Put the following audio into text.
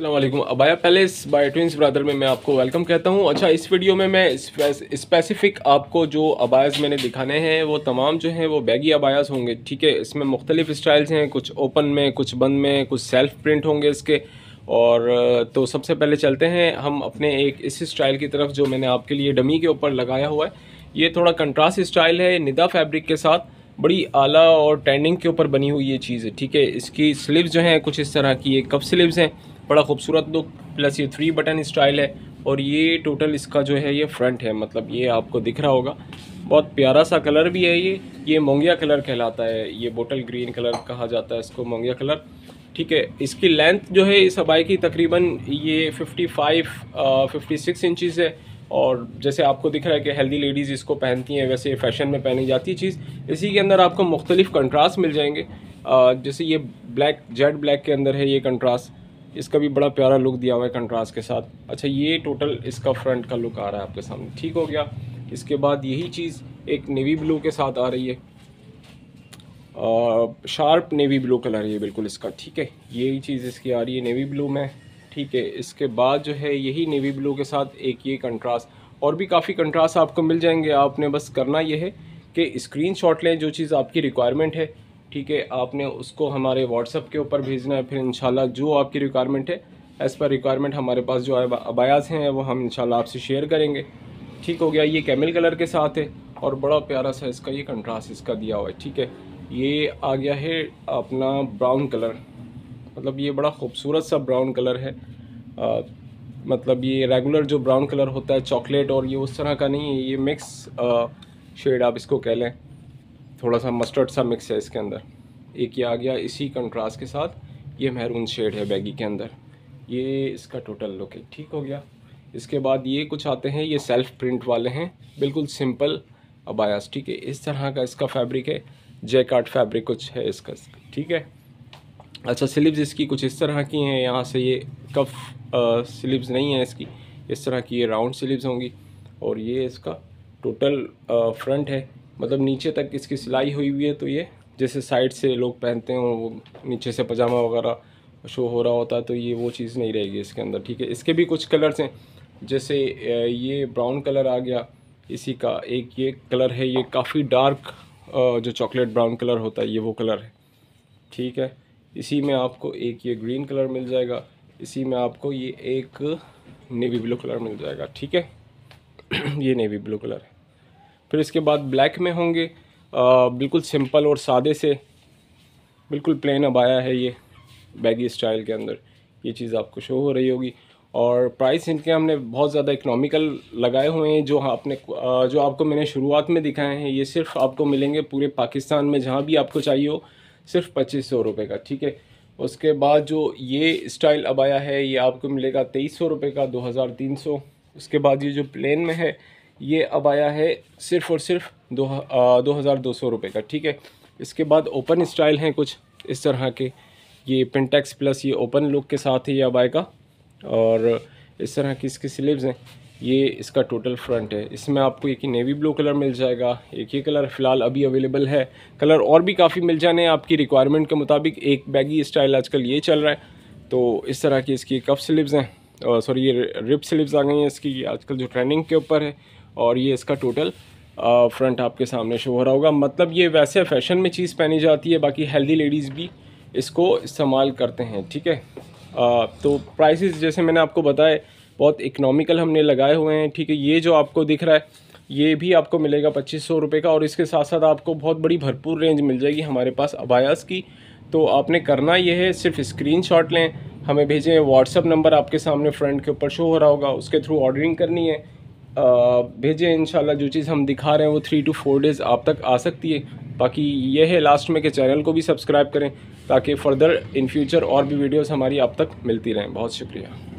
अल्लाम abaya palace by twins brother में मैं आपको वेलकम कहता हूँ अच्छा इस वीडियो में मैं स्पेसिफिक आपको जो अबायास मैंने दिखाने हैं वो तमाम जो हैं वो बैगी अबायास होंगे ठीक है इसमें मुख्तलिफ स्टाइल्स हैं कुछ ओपन में कुछ बंद में कुछ सेल्फ प्रिंट होंगे इसके और तो सबसे पहले चलते हैं हम अपने एक इस स्टाइल की तरफ जो मैंने आपके लिए डमी के ऊपर लगाया हुआ है ये थोड़ा कंट्रास्ट स्टाइल है निदा फैब्रिक के साथ बड़ी आला और ट्रेंडिंग के ऊपर बनी हुई ये चीज़ है ठीक है इसकी स्लीव जो हैं कुछ इस तरह की ये कप स्लीव्स हैं बड़ा खूबसूरत लुक प्लस ये थ्री बटन स्टाइल है और ये टोटल इसका जो है ये फ्रंट है मतलब ये आपको दिख रहा होगा बहुत प्यारा सा कलर भी है ये ये मोंगिया कलर कहलाता है ये बोटल ग्रीन कलर कहा जाता है इसको मोंगिया कलर ठीक है इसकी लेंथ जो है इस अबाई की तकरीबन ये 55 56 इंचेस है और जैसे आपको दिख रहा है कि हेल्दी लेडीज़ इसको पहनती हैं वैसे फैशन में पहनी जाती है चीज़ इसी के अंदर आपको मुख्तलिफ़ कंट्रास्ट मिल जाएंगे जैसे ये ब्लैक जेड ब्लैक के अंदर है ये कंट्रास्ट इसका भी बड़ा प्यारा लुक दिया हुआ है कंट्रास्ट के साथ अच्छा ये टोटल इसका फ्रंट का लुक आ रहा है आपके सामने ठीक हो गया इसके बाद यही चीज़ एक नेवी ब्लू के साथ आ रही है आ, शार्प नेवी ब्लू कलर है बिल्कुल इसका ठीक है यही चीज़ इसकी आ रही है नेवी ब्लू में ठीक है इसके बाद जो है यही नेवी ब्लू के साथ एक ये कंट्रास्ट और भी काफ़ी कंट्रास्ट आपको मिल जाएंगे आपने बस करना ये है कि स्क्रीन शॉट लें जो चीज़ आपकी रिक्वायरमेंट है ठीक है आपने उसको हमारे व्हाट्सअप के ऊपर भेजना है फिर इनशाला जो आपकी रिक्वायरमेंट है एज़ पर रिक्वायरमेंट हमारे पास जो अबायास हैं वो हम इनशाला आपसे शेयर करेंगे ठीक हो गया ये कैमल कलर के साथ है और बड़ा प्यारा सा इसका ये कंट्रास्ट इसका दिया हुआ है ठीक है ये आ गया है अपना ब्राउन कलर मतलब ये बड़ा खूबसूरत सा ब्राउन कलर है आ, मतलब ये रेगुलर जो ब्राउन कलर होता है चॉकलेट और ये उस तरह का नहीं है ये मिक्स शेड आप इसको कह लें थोड़ा सा मस्टर्ड सा मिक्स है इसके अंदर एक ये आ गया इसी कंट्रास्ट के साथ ये महरून शेड है बैगी के अंदर ये इसका टोटल लुक है ठीक हो गया इसके बाद ये कुछ आते हैं ये सेल्फ प्रिंट वाले हैं बिल्कुल सिंपल अबायास ठीक है इस तरह का इसका फैब्रिक है जैकार्ट फैब्रिक कुछ है इसका ठीक है अच्छा स्लीव्स इसकी कुछ इस तरह की हैं यहाँ से ये कफ स्लीव्स नहीं है इसकी इस तरह की ये राउंड स्लीव्स होंगी और ये इसका टोटल फ्रंट है मतलब नीचे तक इसकी सिलाई हुई हुई है तो ये जैसे साइड से लोग पहनते हैं वो नीचे से पजामा वगैरह शो हो रहा होता है तो ये वो चीज़ नहीं रहेगी इसके अंदर ठीक है इसके भी कुछ कलर्स हैं जैसे ये ब्राउन कलर आ गया इसी का एक ये कलर है ये काफ़ी डार्क जो चॉकलेट ब्राउन कलर होता है ये वो कलर है ठीक है इसी में आपको एक ये ग्रीन कलर मिल जाएगा इसी में आपको ये एक नेवी ब्लू कलर मिल जाएगा ठीक है ये नेवी ब्लू कलर है फिर इसके बाद ब्लैक में होंगे आ, बिल्कुल सिंपल और सादे से बिल्कुल प्लेन अब आया है ये बैगी स्टाइल के अंदर ये चीज़ आपको शो हो रही होगी और प्राइस इनके हमने बहुत ज़्यादा इकनॉमिकल लगाए हुए हैं जो आपने जो आपको मैंने शुरुआत में दिखाए हैं ये सिर्फ आपको मिलेंगे पूरे पाकिस्तान में जहाँ भी आपको चाहिए हो सिर्फ पच्चीस सौ रुपये का ठीक है उसके बाद जो ये स्टाइल अब आया है ये आपको मिलेगा तेईस सौ रुपये का दो हज़ार तीन सौ उसके बाद ये जो प्लेन में है ये अब आया है सिर्फ़ और सिर्फ दो दो हज़ार दो सौ रुपये का ठीक है इसके बाद ओपन स्टाइल हैं कुछ इस तरह के ये पेंटेक्स प्लस ये ओपन लुक के साथ ही अब आएगा और इस तरह की इसके स्लीव्स हैं ये इसका टोटल फ्रंट है इसमें आपको एक ही नेवी ब्लू कलर मिल जाएगा एक ही कलर फ़िलहाल अभी अवेलेबल है कलर और भी काफ़ी मिल जाने हैं आपकी रिक्वायरमेंट के मुताबिक एक बैगी स्टाइल आजकल ये चल रहा है तो इस तरह की इसकी कफ स्लीव्स हैं सॉरी ये रिप स्लीव्स आ गई हैं इसकी आजकल जो ट्रेंडिंग के ऊपर है और ये इसका टोटल फ्रंट आपके सामने शो हो रहा होगा मतलब ये वैसे फैशन में चीज़ पहनी जाती है बाकी हेल्दी लेडीज़ भी इसको इस्तेमाल करते हैं ठीक है तो प्राइसेस जैसे मैंने आपको बताया बहुत इकनॉमिकल हमने लगाए हुए हैं ठीक है ये जो आपको दिख रहा है ये भी आपको मिलेगा पच्चीस सौ रुपये का और इसके साथ साथ आपको बहुत बड़ी भरपूर रेंज मिल जाएगी हमारे पास अबायास की तो आपने करना यह है सिर्फ स्क्रीन शॉट लें हमें भेजें व्हाट्सअप नंबर आपके सामने फ्रंट के ऊपर शो हो रहा होगा उसके थ्रू ऑर्डरिंग करनी है भेजें इन जो चीज़ हम दिखा रहे हैं वो थ्री टू फोर डेज़ आप तक आ सकती है बाकी ये है लास्ट में कि चैनल को भी सब्सक्राइब करें ताकि फ़र्दर इन फ्यूचर और भी वीडियोस हमारी आप तक मिलती रहें बहुत शुक्रिया